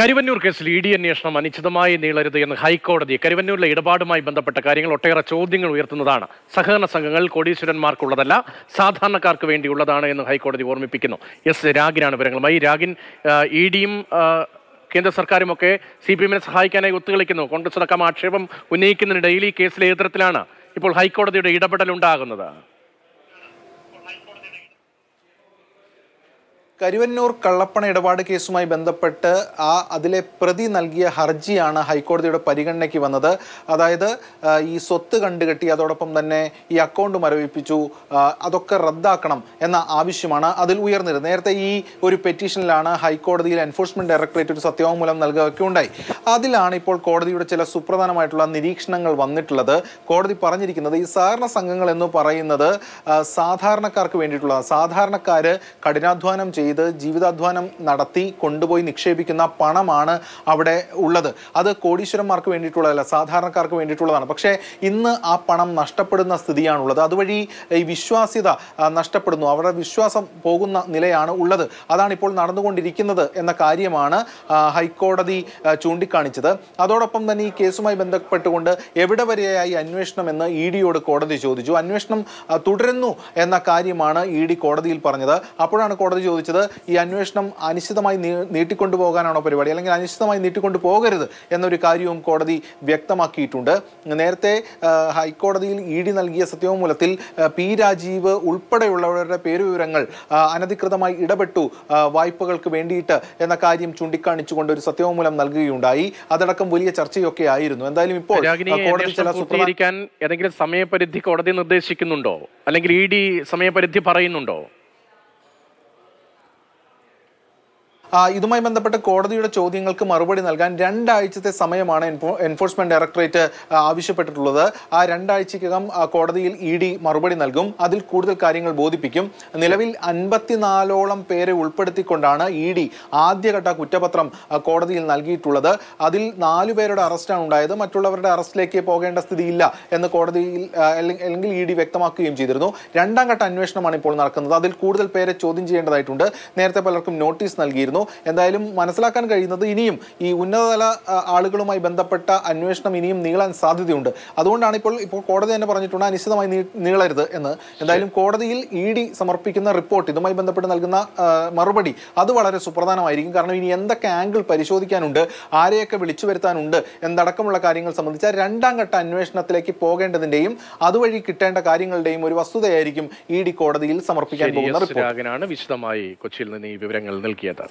കരുവന്നൂർ കേസിൽ E D അന്വേഷണം അനിശ്ചിതമായി നീളരുത് എന്ന് ഹൈക്കോടതി കരുവന്നൂരിലെ ഇടപാടുമായി ബന്ധപ്പെട്ട കാര്യങ്ങൾ ഒട്ടേറെ ചോദ്യങ്ങൾ ഉയർത്തുന്നതാണ് സഹകരണ സംഘങ്ങൾ കോടീശ്വരന്മാർക്കുള്ളതല്ല സാധാരണക്കാർക്ക് വേണ്ടിയുള്ളതാണ് എന്ന് ഹൈക്കോടതി ഓർമ്മിപ്പിക്കുന്നു എസ് രാഗിനാണ് വിവരങ്ങളുമായി രാഗിൻ ഇ ഡിയും കേന്ദ്ര സർക്കാരുമൊക്കെ സി പി എമ്മിനെ സഹായിക്കാനായി ഒത്തുകളിക്കുന്നു കോൺഗ്രസ് അടക്കം ആക്ഷേപം ഉന്നയിക്കുന്നതിനിടയിൽ ഈ കേസിലെ ഏതരത്തിലാണ് ഇപ്പോൾ ഹൈക്കോടതിയുടെ ഇടപെടൽ ഉണ്ടാകുന്നത് കരുവന്നൂർ കള്ളപ്പണ ഇടപാട് കേസുമായി ബന്ധപ്പെട്ട് ആ അതിലെ പ്രതി നൽകിയ ഹർജിയാണ് ഹൈക്കോടതിയുടെ പരിഗണനയ്ക്ക് വന്നത് അതായത് ഈ സ്വത്ത് കണ്ടുകെട്ടി അതോടൊപ്പം തന്നെ ഈ അക്കൗണ്ട് മരവിപ്പിച്ചു അതൊക്കെ റദ്ദാക്കണം എന്ന ആവശ്യമാണ് അതിൽ ഉയർന്നിരുന്നത് നേരത്തെ ഈ ഒരു പെറ്റീഷനിലാണ് ഹൈക്കോടതിയിൽ എൻഫോഴ്സ്മെൻറ്റ് ഡയറക്ടറേറ്റ് ഒരു സത്യവാങ്മൂലം നൽകുകയൊക്കെ ഉണ്ടായി അതിലാണ് ഇപ്പോൾ കോടതിയുടെ ചില സുപ്രധാനമായിട്ടുള്ള നിരീക്ഷണങ്ങൾ വന്നിട്ടുള്ളത് കോടതി പറഞ്ഞിരിക്കുന്നത് ഈ സഹകരണ സംഘങ്ങൾ എന്ന് പറയുന്നത് സാധാരണക്കാർക്ക് വേണ്ടിയിട്ടുള്ള സാധാരണക്കാർ കഠിനാധ്വാനം ചെയ്യും ചെയ്ത് ജീവിതാധ്വാനം നടത്തി കൊണ്ടുപോയി നിക്ഷേപിക്കുന്ന പണമാണ് അവിടെ ഉള്ളത് അത് കോടീശ്വരന്മാർക്ക് വേണ്ടിയിട്ടുള്ളതല്ല സാധാരണക്കാർക്ക് വേണ്ടിയിട്ടുള്ളതാണ് പക്ഷേ ഇന്ന് ആ പണം നഷ്ടപ്പെടുന്ന സ്ഥിതിയാണുള്ളത് അതുവഴി ഈ വിശ്വാസ്യത നഷ്ടപ്പെടുന്നു അവരുടെ വിശ്വാസം പോകുന്ന നിലയാണ് ഉള്ളത് അതാണ് ഇപ്പോൾ നടന്നുകൊണ്ടിരിക്കുന്നത് എന്ന കാര്യമാണ് ഹൈക്കോടതി ചൂണ്ടിക്കാണിച്ചത് അതോടൊപ്പം തന്നെ ഈ കേസുമായി ബന്ധപ്പെട്ടുകൊണ്ട് എവിടെ വരെയായി അന്വേഷണം എന്ന് ഇ ഡിയോട് കോടതി ചോദിച്ചു അന്വേഷണം തുടരുന്നു എന്ന കാര്യമാണ് ഇ ഡി കോടതിയിൽ പറഞ്ഞത് അപ്പോഴാണ് കോടതി ചോദിച്ചത് ഈ അന്വേഷണം അനിശ്ചിതമായി നീട്ടിക്കൊണ്ടുപോകാനാണോ പരിപാടി അല്ലെങ്കിൽ അനിശ്ചിതമായി നീട്ടിക്കൊണ്ടു പോകരുത് എന്നൊരു കാര്യവും കോടതി വ്യക്തമാക്കിയിട്ടുണ്ട് നേരത്തെ ഹൈക്കോടതിയിൽ ഇ ഡി നൽകിയ സത്യവാങ്മൂലത്തിൽ പി രാജീവ് ഉൾപ്പെടെയുള്ളവരുടെ പേരുവിവരങ്ങൾ അനധികൃതമായി ഇടപെട്ടു വായ്പകൾക്ക് വേണ്ടിയിട്ട് എന്ന കാര്യം ചൂണ്ടിക്കാണിച്ചുകൊണ്ട് ഒരു സത്യവാങ്മൂലം നൽകുകയുണ്ടായി അതടക്കം വലിയ ചർച്ചയൊക്കെ ആയിരുന്നു എന്തായാലും ഇപ്പോൾ കോടതി ചില ഏതെങ്കിലും സമയപരിധി കോടതി നിർദ്ദേശിക്കുന്നുണ്ടോ അല്ലെങ്കിൽ ഇ ഡി സമയപരിധി പറയുന്നുണ്ടോ ഇതുമായി ബന്ധപ്പെട്ട് കോടതിയുടെ ചോദ്യങ്ങൾക്ക് മറുപടി നൽകാൻ രണ്ടാഴ്ചത്തെ സമയമാണ് എൻഫോഴ്സ്മെന്റ് ഡയറക്ടറേറ്റ് ആവശ്യപ്പെട്ടിട്ടുള്ളത് ആ രണ്ടാഴ്ചക്കകം കോടതിയിൽ ഇ ഡി മറുപടി നൽകും അതിൽ കൂടുതൽ കാര്യങ്ങൾ ബോധിപ്പിക്കും നിലവിൽ അൻപത്തിനാലോളം പേരെ ഉൾപ്പെടുത്തിക്കൊണ്ടാണ് ഇ ഡി ആദ്യഘട്ട കുറ്റപത്രം കോടതിയിൽ നൽകിയിട്ടുള്ളത് അതിൽ നാലു പേരുടെ അറസ്റ്റാണ് ഉണ്ടായത് മറ്റുള്ളവരുടെ അറസ്റ്റിലേക്ക് പോകേണ്ട സ്ഥിതിയില്ല എന്ന് കോടതിയിൽ അല്ലെങ്കിൽ ഇ ഡി വ്യക്തമാക്കുകയും ചെയ്തിരുന്നു രണ്ടാം ഘട്ട അന്വേഷണമാണ് ഇപ്പോൾ നടക്കുന്നത് അതിൽ കൂടുതൽ പേരെ ചോദ്യം ചെയ്യേണ്ടതായിട്ടുണ്ട് നേരത്തെ പലർക്കും നോട്ടീസ് നൽകിയിരുന്നു വന്നു എന്തായാലും മനസ്സിലാക്കാൻ കഴിയുന്നത് ഇനിയും ഈ ഉന്നതതല ആളുകളുമായി ബന്ധപ്പെട്ട അന്വേഷണം ഇനിയും നീളാൻ സാധ്യതയുണ്ട് അതുകൊണ്ടാണ് ഇപ്പോൾ ഇപ്പോൾ കോടതി തന്നെ പറഞ്ഞിട്ടുണ്ട് അനിശ്ചിതമായി നീളരുത് എന്ന് എന്തായാലും കോടതിയിൽ ഇ ഡി സമർപ്പിക്കുന്ന റിപ്പോർട്ട് ഇതുമായി ബന്ധപ്പെട്ട് നൽകുന്ന മറുപടി അത് വളരെ സുപ്രധാനമായിരിക്കും കാരണം ഇനി എന്തൊക്കെ ആംഗിൾ പരിശോധിക്കാനുണ്ട് ആരെയൊക്കെ വിളിച്ചു വരുത്താനുണ്ട് എന്തടക്കമുള്ള കാര്യങ്ങൾ സംബന്ധിച്ച രണ്ടാം ഘട്ട അന്വേഷണത്തിലേക്ക് പോകേണ്ടതിൻ്റെയും അതുവഴി കിട്ടേണ്ട കാര്യങ്ങളുടെയും ഒരു വസ്തുതയായിരിക്കും ഇ ഡി കോടതിയിൽ സമർപ്പിക്കാൻ പോകുന്ന റിപ്പോർട്ടിനാണ് വിശദമായി കൊച്ചിയിൽ നിന്ന് ഈ വിവരങ്ങൾ നൽകിയത്